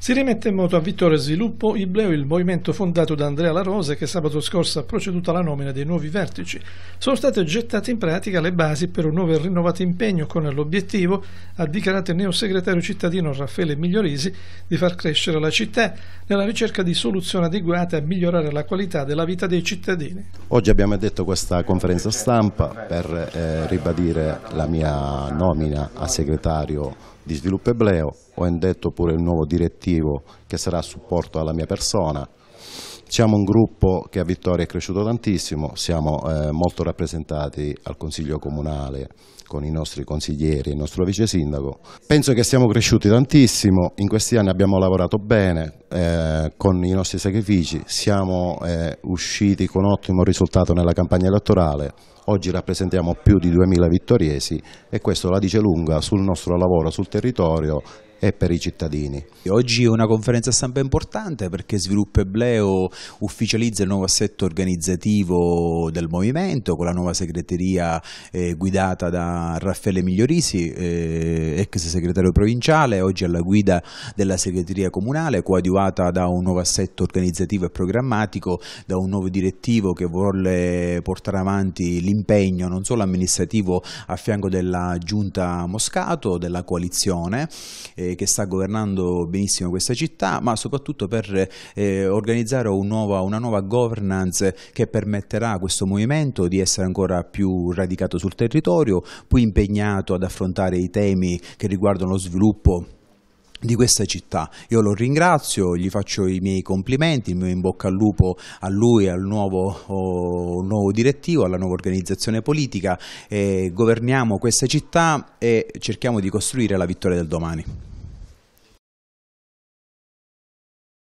Si rimette in moto a Vittorio Sviluppo Ibleo il movimento fondato da Andrea La Rosa che sabato scorso ha proceduto alla nomina dei nuovi vertici. Sono state gettate in pratica le basi per un nuovo e rinnovato impegno con l'obiettivo, ha dichiarato il neo segretario cittadino Raffaele Migliorisi, di far crescere la città nella ricerca di soluzioni adeguate a migliorare la qualità della vita dei cittadini. Oggi abbiamo detto questa conferenza stampa per eh, ribadire la mia nomina a segretario di Sviluppo Ibleo ho indetto pure il nuovo direttivo che sarà a supporto alla mia persona. Siamo un gruppo che a Vittoria è cresciuto tantissimo, siamo eh, molto rappresentati al Consiglio Comunale con i nostri consiglieri e il nostro vice sindaco. Penso che siamo cresciuti tantissimo, in questi anni abbiamo lavorato bene eh, con i nostri sacrifici, siamo eh, usciti con ottimo risultato nella campagna elettorale, oggi rappresentiamo più di 2000 vittoriesi e questo la dice lunga sul nostro lavoro sul territorio e per i cittadini. Oggi è una conferenza stampa importante perché Sviluppo Ebleo ufficializza il nuovo assetto organizzativo del movimento con la nuova segreteria eh, guidata da Raffaele Migliorisi, eh, ex segretario provinciale, oggi alla guida della segreteria comunale, coadiuvata da un nuovo assetto organizzativo e programmatico, da un nuovo direttivo che vuole portare avanti l'impegno non solo amministrativo a fianco della giunta Moscato, della coalizione. Eh, che sta governando benissimo questa città, ma soprattutto per eh, organizzare un nuova, una nuova governance che permetterà a questo movimento di essere ancora più radicato sul territorio, più impegnato ad affrontare i temi che riguardano lo sviluppo di questa città. Io lo ringrazio, gli faccio i miei complimenti, il mio in bocca al lupo a lui, al nuovo, oh, nuovo direttivo, alla nuova organizzazione politica. Eh, governiamo questa città e cerchiamo di costruire la vittoria del domani.